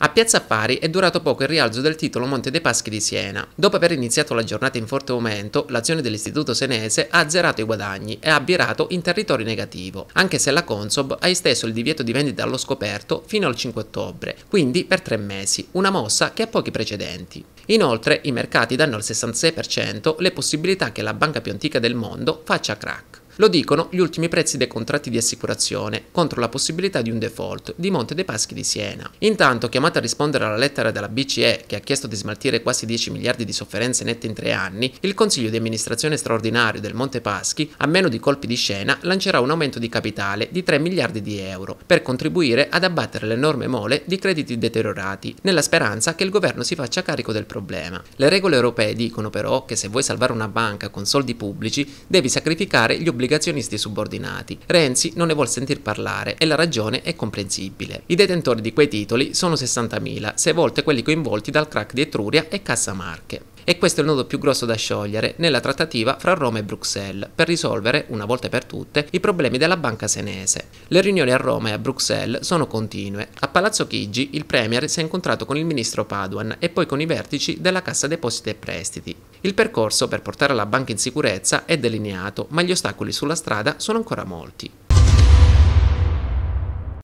A Piazza Pari è durato poco il rialzo del titolo Monte dei Paschi di Siena. Dopo aver iniziato la giornata in forte aumento, l'azione dell'istituto senese ha azzerato i guadagni e ha virato in territorio negativo, anche se la Consob ha esteso il divieto di vendita allo scoperto fino al 5 ottobre, quindi per tre mesi, una mossa che ha pochi precedenti. Inoltre i mercati danno al 66% le possibilità che la banca più antica del mondo faccia crack. Lo dicono gli ultimi prezzi dei contratti di assicurazione contro la possibilità di un default di Monte dei Paschi di Siena. Intanto, chiamata a rispondere alla lettera della BCE che ha chiesto di smaltire quasi 10 miliardi di sofferenze nette in tre anni, il Consiglio di amministrazione straordinario del Monte Paschi, a meno di colpi di scena, lancerà un aumento di capitale di 3 miliardi di euro per contribuire ad abbattere l'enorme mole di crediti deteriorati, nella speranza che il governo si faccia carico del problema. Le regole europee dicono però che se vuoi salvare una banca con soldi pubblici devi sacrificare gli obblighi obbligazionisti subordinati. Renzi non ne vuol sentir parlare e la ragione è comprensibile. I detentori di quei titoli sono 60.000, sei volte quelli coinvolti dal crack di Etruria e Cassamarche e questo è il nodo più grosso da sciogliere nella trattativa fra Roma e Bruxelles per risolvere, una volta per tutte, i problemi della banca senese. Le riunioni a Roma e a Bruxelles sono continue. A Palazzo Chigi il Premier si è incontrato con il ministro Paduan e poi con i vertici della Cassa Depositi e Prestiti. Il percorso per portare la banca in sicurezza è delineato, ma gli ostacoli sulla strada sono ancora molti.